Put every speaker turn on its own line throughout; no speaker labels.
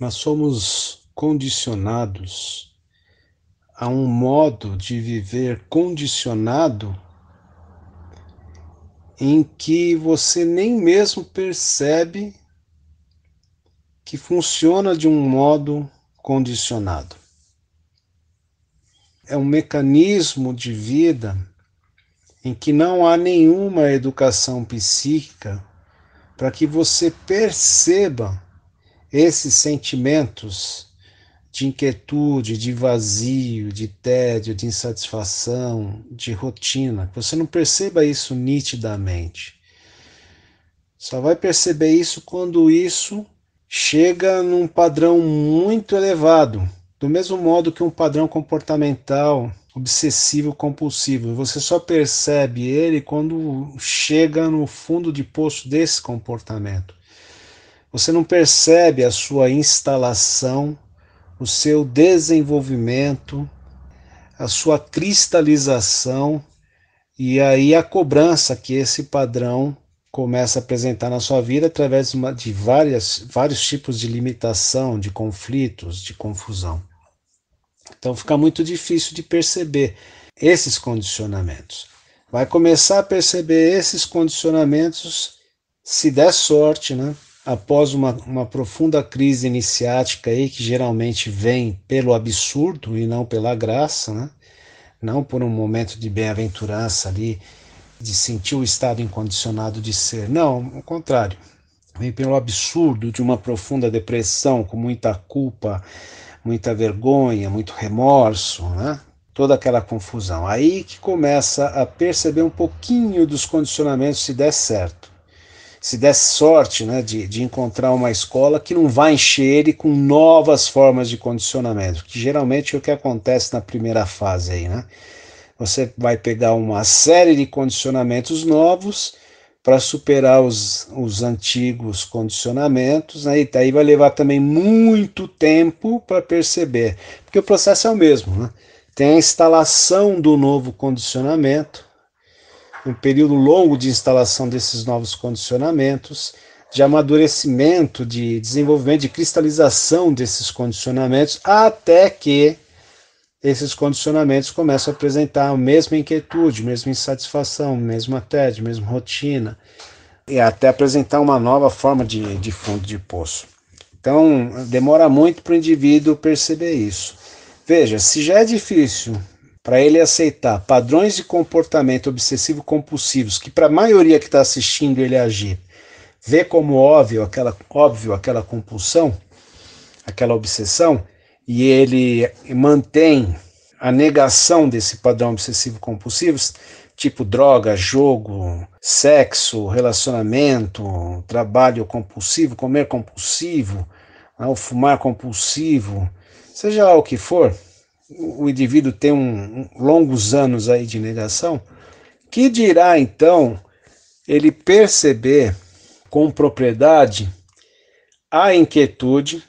Nós somos condicionados a um modo de viver condicionado em que você nem mesmo percebe que funciona de um modo condicionado. É um mecanismo de vida em que não há nenhuma educação psíquica para que você perceba esses sentimentos de inquietude, de vazio, de tédio, de insatisfação, de rotina, que você não perceba isso nitidamente. Só vai perceber isso quando isso chega num padrão muito elevado, do mesmo modo que um padrão comportamental obsessivo compulsivo. Você só percebe ele quando chega no fundo de poço desse comportamento. Você não percebe a sua instalação, o seu desenvolvimento, a sua cristalização e aí a cobrança que esse padrão começa a apresentar na sua vida através de, uma, de várias, vários tipos de limitação, de conflitos, de confusão. Então fica muito difícil de perceber esses condicionamentos. Vai começar a perceber esses condicionamentos, se der sorte, né? após uma, uma profunda crise iniciática aí, que geralmente vem pelo absurdo e não pela graça, né? não por um momento de bem-aventurança ali, de sentir o estado incondicionado de ser. Não, ao contrário. Vem pelo absurdo de uma profunda depressão, com muita culpa, muita vergonha, muito remorso, né? toda aquela confusão. Aí que começa a perceber um pouquinho dos condicionamentos se der certo. Se der sorte né, de, de encontrar uma escola que não vai encher ele com novas formas de condicionamento, que geralmente é o que acontece na primeira fase aí, né? Você vai pegar uma série de condicionamentos novos para superar os, os antigos condicionamentos, né? e daí tá, vai levar também muito tempo para perceber, porque o processo é o mesmo, né? tem a instalação do novo condicionamento, um período longo de instalação desses novos condicionamentos, de amadurecimento, de desenvolvimento, de cristalização desses condicionamentos, até que esses condicionamentos começam a apresentar a mesma inquietude, mesma insatisfação, mesma tédio, mesma rotina, e até apresentar uma nova forma de, de fundo de poço. Então, demora muito para o indivíduo perceber isso. Veja, se já é difícil para ele aceitar padrões de comportamento obsessivo compulsivos que para a maioria que está assistindo ele agir, vê como óbvio aquela óbvio aquela compulsão, aquela obsessão, e ele mantém a negação desse padrão obsessivo compulsivo, tipo droga, jogo, sexo, relacionamento, trabalho compulsivo, comer compulsivo, né, fumar compulsivo, seja lá o que for, o indivíduo tem um, um, longos anos aí de negação, que dirá então ele perceber com propriedade a inquietude,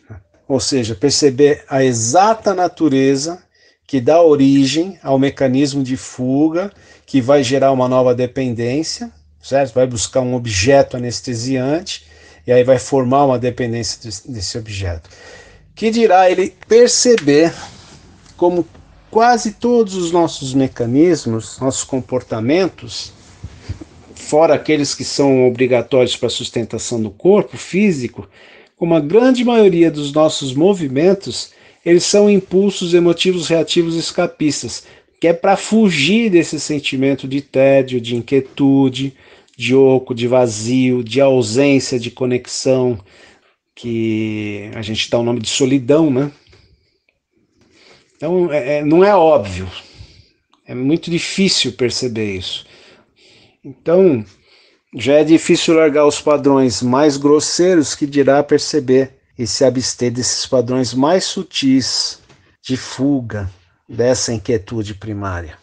ou seja, perceber a exata natureza que dá origem ao mecanismo de fuga que vai gerar uma nova dependência, certo? Vai buscar um objeto anestesiante e aí vai formar uma dependência desse objeto. Que dirá ele perceber como quase todos os nossos mecanismos, nossos comportamentos, fora aqueles que são obrigatórios para a sustentação do corpo físico, como a grande maioria dos nossos movimentos, eles são impulsos emotivos reativos escapistas, que é para fugir desse sentimento de tédio, de inquietude, de oco, de vazio, de ausência de conexão, que a gente dá o nome de solidão, né? Então, é, é não é óbvio. É muito difícil perceber isso. Então, já é difícil largar os padrões mais grosseiros que dirá perceber e se abster desses padrões mais sutis de fuga dessa inquietude primária.